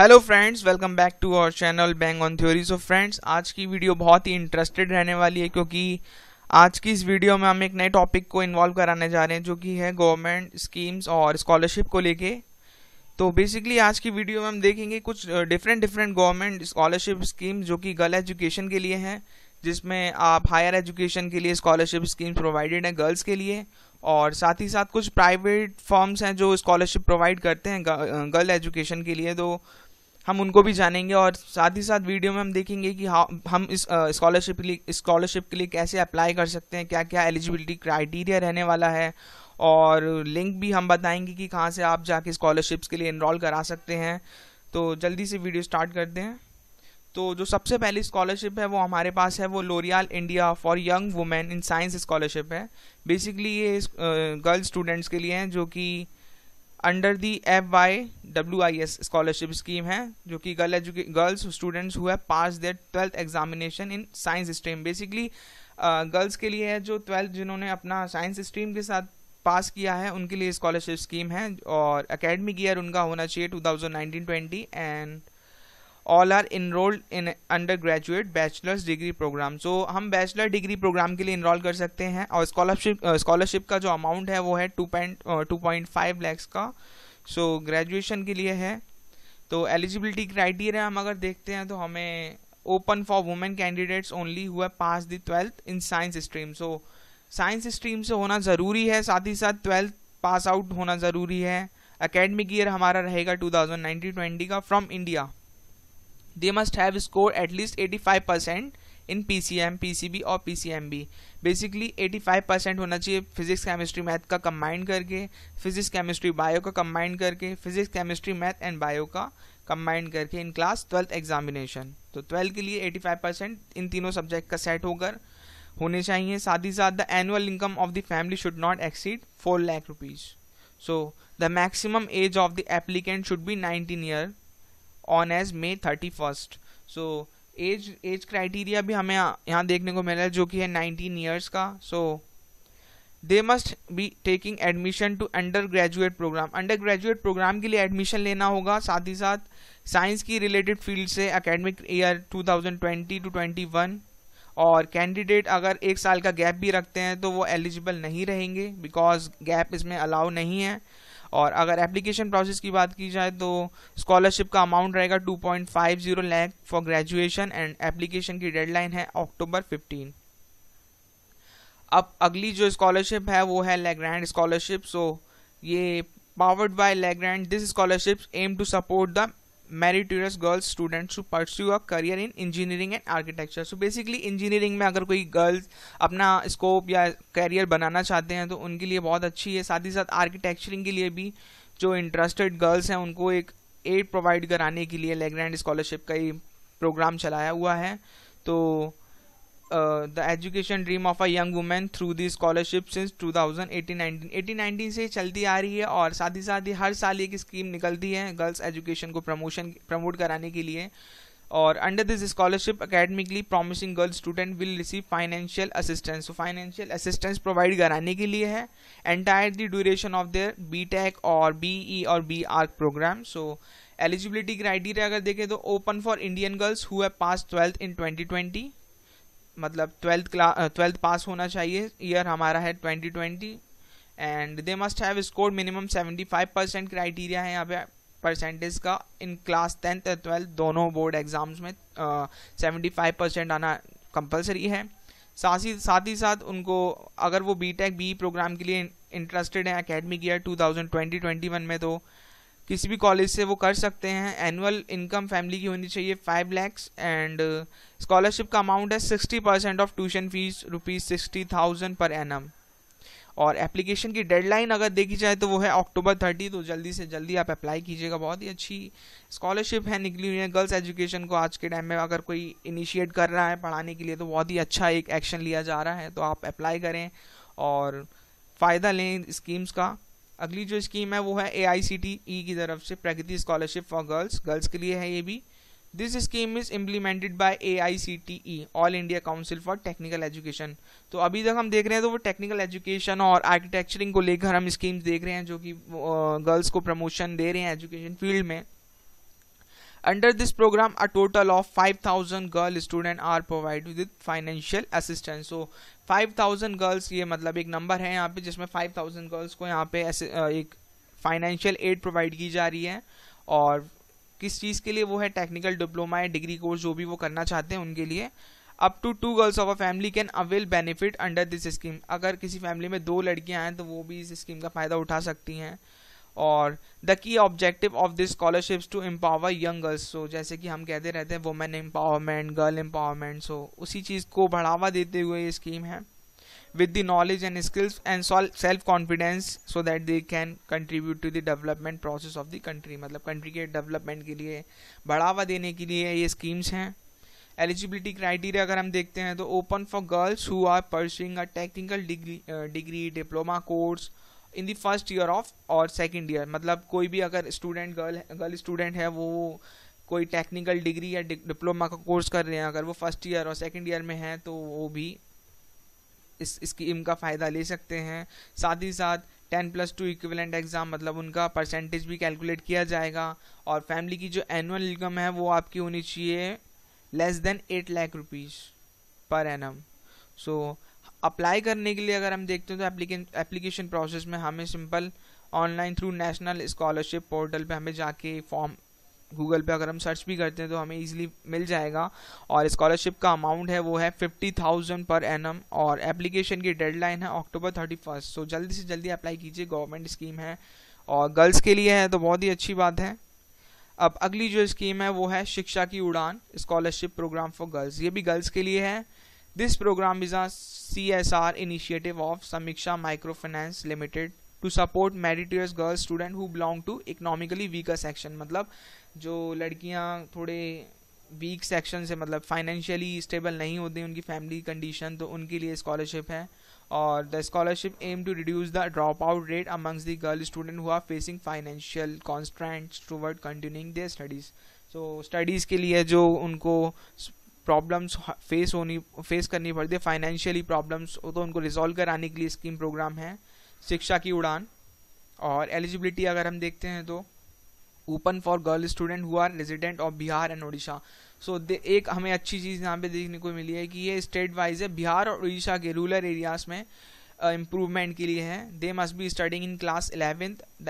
Hello friends welcome back to our channel bang on theory so friends आज की video बहुत ही interested रहने वाली है क्योंकि आज की इस वीडियो में हम एक नए टॉपिक को इन्वॉल्व कराने जा रहे हैं जो कि है गवर्नमेंट स्कीम्स और स्कॉलरशिप को लेके तो बेसिकली आज की वीडियो में हम देखेंगे कुछ different different government scholarship scheme जो कि गर्ल एजुकेशन के लिए हैं जिसमें आप हायर एजुकेशन के लिए स्कॉलरशिप स्कीम्स प्रोवाइडेड हैं गर्ल्स के लिए और साथ ही साथ कुछ प्राइवेट फॉर्म्स हैं जो स्कॉलरशिप प्रोवाइड करते हैं गर्ल एजुकेशन के लिए तो हम उनको भी जानेंगे और साथ ही साथ वीडियो में हम देखेंगे कि हम इस स्कॉलरशिप स्कॉलरशिप के लिए कैसे अप्लाई कर सकते हैं क्या क्या एलिजिबिलिटी क्राइटेरिया रहने वाला है और लिंक भी हम बताएंगे कि कहाँ से आप जाके स्कॉलरशिप्स के लिए इनरोल करा सकते हैं तो जल्दी से वीडियो स्टार्ट करते हैं तो जो सबसे पहली स्कॉलरशिप है वो हमारे पास है वो L'Oréal India for young women in science scholarship है बेसिकली ये गर्ल्स स्टूडेंट्स के लिए हैं जो कि under the F Y W I S scholarship scheme है जो कि girl educa girls students who passed their twelfth examination in science stream basically girls के लिए है जो ट्वेल्थ जिन्होंने अपना साइंस स्ट्रीम के साथ पास किया है उनके लिए स्कॉलरशिप स्कीम है और अकेडमिक ईयर उनका होना चाहिए two thousand nineteen twenty and all are enrolled in undergraduate bachelor's degree programme so हम बैचलर डिग्री प्रोग्राम के लिए इनरोल कर सकते हैं और स्कॉलरशिप स्कॉलरशिप का जो अमाउंट है वो है two point two point five lakhs का सो so, ग्रेजुएशन के लिए है तो एलिजिबिलिटी क्राइटेरिया हम अगर देखते हैं तो हमें open for women candidates only who passed the twelfth in science stream so science stream से होना ज़रूरी है साथ ही साथ ट्वेल्थ पास आउट होना ज़रूरी है अकेडमिक ईयर हमारा रहेगा 2019-20 का from India they must have score at least eighty five percent in P C M P C B और P C M B basically eighty five percent होना चाहिए फिजिक्स केमिस्ट्री मैथ का कम्बाइंड करके physics chemistry bio का combined करके physics chemistry math and bio का combined करके in class twelfth examination तो ट्वेल्थ के लिए एटी फाइव परसेंट इन तीनों सब्जेक्ट का सेट होकर होने चाहिए साथ ही साथ the annual income of the family should not exceed four lakh rupees so the maximum age of the applicant should be nineteen year on age May thirty first so age age criteria भी हमें यहाँ देखने को मिला है जो कि है नाइनटीन ईयर्स का so they must be taking admission to undergraduate programme undergraduate programme के लिए एडमिशन लेना होगा साथ ही साथ साइंस की रिलेटेड फील्ड से अकेडमिक ईयर 2020 टू 21 और कैंडिडेट अगर एक साल का गैप भी रखते हैं तो वो एलिजिबल नहीं रहेंगे बिकॉज गैप इसमें अलाउ नहीं है और अगर एप्लीकेशन प्रोसेस की बात की जाए तो स्कॉलरशिप का अमाउंट रहेगा 2.50 lakh for graduation and application की डेडलाइन है अक्टूबर 15 अब अगली जो स्कॉलरशिप है वो है लेग्रैंड स्कॉलरशिप सो ये powered by Legrand this scholarship aim to support the meritorious girls students to pursue a career in engineering and architecture so basically engineering में अगर कोई गर्ल्स अपना स्कोप या करियर बनाना चाहते हैं तो उनके लिए बहुत अच्छी है साथ ही साथ आर्किटेक्चरिंग के लिए भी जो इंटरेस्टेड गर्ल्स हैं उनको एक एड प्रोवाइड कराने के लिए लेग्रैंड स्कॉलरशिप का ही प्रोग्राम चलाया हुआ है तो the education dream of of women through woman through the scholarship since 2018-19 18 से चलती आ रही है और साथ ही साथ ही हर साल एक स्कीम निकलती है गर्ल्स एजुकेशन को प्रमोशन प्रमोट कराने के लिए और under this scholarship academically promising girls student will receive financial assistance तो फाइनेंशियल असिस्टेंस प्रोवाइड कराने के लिए है entire the duration of their B Tech और बी ई e और B R programme so eligibility criteria अगर देखें तो open for Indian girls who passed twelfth in twenty twenty मतलब ट्वेल्थ क्लास ट्वेल्थ पास होना चाहिए ईयर हमारा है twenty twenty and they must have score minimum seventy five percent criteria है यहाँ पे परसेंटेज का इन क्लास टेंथ और ट्वेल्थ दोनों बोर्ड एग्जाम्स में सेवेंटी फाइव परसेंट आना कंपलसरी है साथ ही साथ ही साथ उनको अगर वो बी टेक बी प्रोग्राम के लिए इंटरेस्टेड हैं academic year two thousand twenty twenty one में तो किसी भी कॉलेज से वो कर सकते हैं एनुअल इनकम फैमिली की होनी चाहिए फाइव लैक्स एंड स्कॉलरशिप का अमाउंट है sixty percent of tuition fees rupees sixty thousand per एम और एप्लीकेशन की डेडलाइन अगर देखी जाए तो वो है अक्टूबर थर्टी तो जल्दी से जल्दी आप अप्लाई कीजिएगा बहुत ही अच्छी स्कॉलरशिप है निकली हुई है गर्ल्स एजुकेशन को आज के टाइम में अगर कोई इनिशिएट कर रहा है पढ़ाने के लिए तो बहुत ही अच्छा एक एक्शन लिया जा रहा है तो आप अप्लाई करें और फ़ायदा लें स्कीम्स का अगली जो स्कीम है वो है ए आई सी टी ई की तरफ से Pragati scholarship for girls girls के लिए है ये भी this scheme is implemented by A I C T E all India council for technical education तो अभी तक हम देख रहे हैं तो वो टेक्निकल एजुकेशन और आर्किटेक्चरिंग को लेकर हम स्कीम्स देख रहे हैं जो कि गर्ल्स को प्रमोशन दे रहे हैं एजुकेशन फील्ड में Under this program, a total of 5,000 girl student are provided with financial assistance. So 5,000 girls ये मतलब एक number है यहाँ पे जिसमें 5,000 girls को यहाँ पे ऐसे एक financial aid provide की जा रही है और किस चीज़ के लिए वो है technical diploma या degree course जो भी वो करना चाहते हैं उनके लिए up to two girls of a family can avail benefit under this scheme अगर किसी फैमिली में दो लड़कियां हैं तो वो भी इस स्कीम का फ़ायदा उठा सकती हैं और द की objective of this scholarships to empower young girls so जैसे कि हम कहते रहते हैं women empowerment girl empowerment so उसी चीज़ को बढ़ावा देते हुए ये स्कीम है with the knowledge and skills and solve self confidence so that they can contribute to the development process of the country मतलब कंट्री के डेवलपमेंट के लिए बढ़ावा देने के लिए ये स्कीम्स हैं एलिजिबिलिटी क्राइटेरिया अगर हम देखते हैं तो open for girls who are pursuing a technical degree degree diploma course in the first year of और सेकेंड ईयर मतलब कोई भी अगर स्टूडेंट गर्ल गर्ल स्टूडेंट है वो कोई टेक्निकल डिग्री या डिप्लोमा का कोर्स कर रहे हैं अगर वो फर्स्ट ईयर और सेकेंड ईयर में हैं तो वो भी इस स्कीम का फ़ायदा ले सकते हैं साथ ही साथ ten plus two equivalent exam मतलब उनका परसेंटेज भी कैलकुलेट किया जाएगा और फैमिली की जो एनुअल इनकम है वो आपकी होनी चाहिए less than eight lakh rupees per annum so so, apply करने के लिए अगर हम देखते हैं तो एप्लीकेशन प्रोसेस में हमें simple online through national scholarship portal पे हमें जाके फॉर्म गूगल पे अगर हम सर्च भी करते हैं तो हमें इजीली मिल जाएगा और स्कॉलरशिप का अमाउंट है वो है फिफ्टी थाउजेंड पर एन और एप्लीकेशन की डेडलाइन है अक्टूबर थर्टी फर्स्ट सो जल्दी से जल्दी अप्लाई कीजिए गवर्नमेंट स्कीम है और गर्ल्स के लिए है तो बहुत ही अच्छी बात है अब अगली जो स्कीम है वो है शिक्षा की उड़ान स्कॉलरशिप प्रोग्राम फॉर गर्ल्स ये भी गर्ल्स के लिए है this programme is a C S R initiative of Samiksha micro finance limited to support meritorious girls student who belong to economically weaker section मतलब जो लड़कियाँ थोड़े वीक सेक्शन से मतलब फाइनेंशियली स्टेबल नहीं होती उनकी फैमिली कंडीशन तो उनके लिए स्कॉलरशिप है और the scholarship aim to reduce the drop out rate amongst the girl student who facing financial constraints toward continuing their studies so studies के लिए जो उनको प्रॉब्लम्स फेस होनी फेस करनी पड़ती है फाइनेंशियली प्रॉब्लम्स तो उनको रिजॉल्व कराने के लिए स्कीम प्रोग्राम है शिक्षा की उड़ान और एलिजिबिलिटी अगर हम देखते हैं तो open for girl student who resident of Bihar and Orissa so एक हमें अच्छी चीज़ यहाँ पे देखने को मिली है कि ये स्टेट वाइज है बिहार और उड़ीसा के रूरल एरियाज़ में इम्प्रूवमेंट uh, के लिए हैं they must be studying in class eleventh the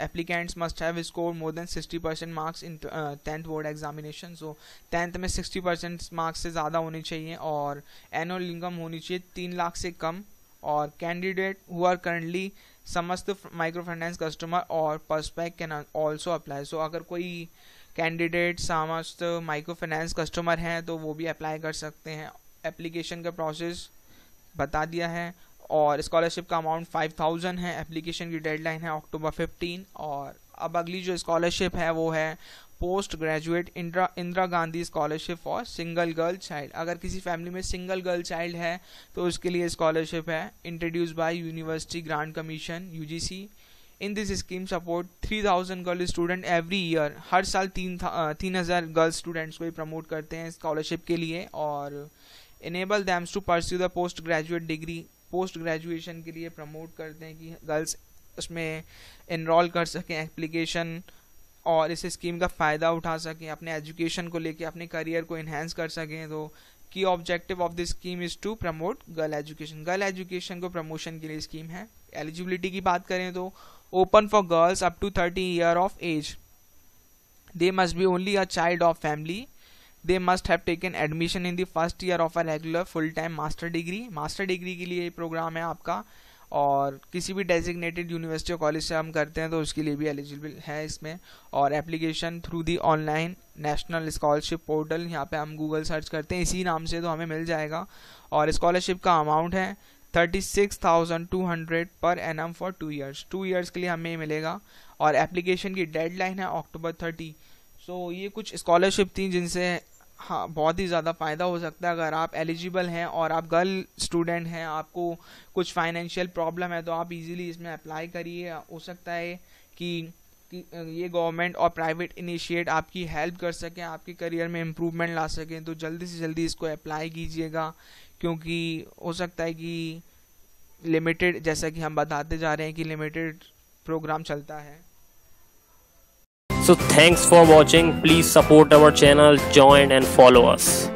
applicants must have score more than sixty percent marks in tenth board examination so tenth में सिक्सटी परसेंट मार्क्स से ज़्यादा होने चाहिए और एनुअल इनकम होनी चाहिए तीन लाख से कम और candidate who are currently Samasta micro finance customer और prospect can also apply so अगर कोई कैंडिडेट समस्त माइक्रो फाइनेंस कस्टमर हैं तो वो भी अप्लाई कर सकते हैं एप्लीकेशन का प्रोसेस बता दिया है और स्कॉलरशिप का अमाउंट फाइव थाउजेंड है एप्लीकेशन की डेडलाइन है अक्टूबर फिफ्टीन और अब अगली जो स्कॉलरशिप है वो है post graduate Indira Indira Gandhi scholarship for single girl child अगर किसी फैमिली में सिंगल गर्ल चाइल्ड है तो उसके लिए स्कॉलरशिप है introduce by university grant commission UGC in this scheme support three thousand girl student every year हर साल तीन तीन हज़ार गर्ल स्टूडेंट्स को ही प्रमोट करते हैं स्कॉलरशिप के लिए और enable them to pursue the post graduate degree post graduation के लिए प्रमोट करते हैं कि गर्ल्स उसमें इनरोल कर सकें एप्लीकेशन और इस स्कीम का फ़ायदा उठा सकें अपने एजुकेशन को लेके अपने करियर को इन्हेंस कर सकें तो की objective of the scheme is to promote girl education girl education को प्रमोशन के लिए स्कीम है एलिजिबिलिटी की बात करें तो open for girls up to thirty year of age they must be only a child of family they must have taken admission in the first year of a regular full time master degree master degree के लिए ये programme है आपका और किसी भी designated university और college से हम करते हैं तो उसके लिए भी एलिजिबल है इसमें और application through the online national scholarship portal यहाँ पे हम गूगल सर्च करते हैं इसी नाम से तो हमें मिल जाएगा और स्कॉलरशिप का अमाउंट है thirty six thousand two hundred per annum for two years two years के लिए हमें मिलेगा और एप्लीकेशन की डेडलाइन है अक्टूबर थर्टी सो ये कुछ स्कॉलरशिप थी जिनसे हाँ बहुत ही ज़्यादा फ़ायदा हो सकता है अगर आप एलिजिबल हैं और आप गर्ल स्टूडेंट हैं आपको कुछ फाइनेंशियल प्रॉब्लम है तो आप इजीली इसमें अप्लाई करिए हो सकता है कि कि ये गवर्नमेंट और प्राइवेट इनिशिएट आपकी हेल्प कर सकें आपके करियर में इम्प्रूवमेंट ला सकें तो जल्दी से जल्दी इसको अप्लाई कीजिएगा क्योंकि हो सकता है कि लिमिटेड जैसा कि हम बताते जा रहे हैं कि लिमिटेड प्रोग्राम चलता है So thanks for watching. Please support our channel, join and follow us.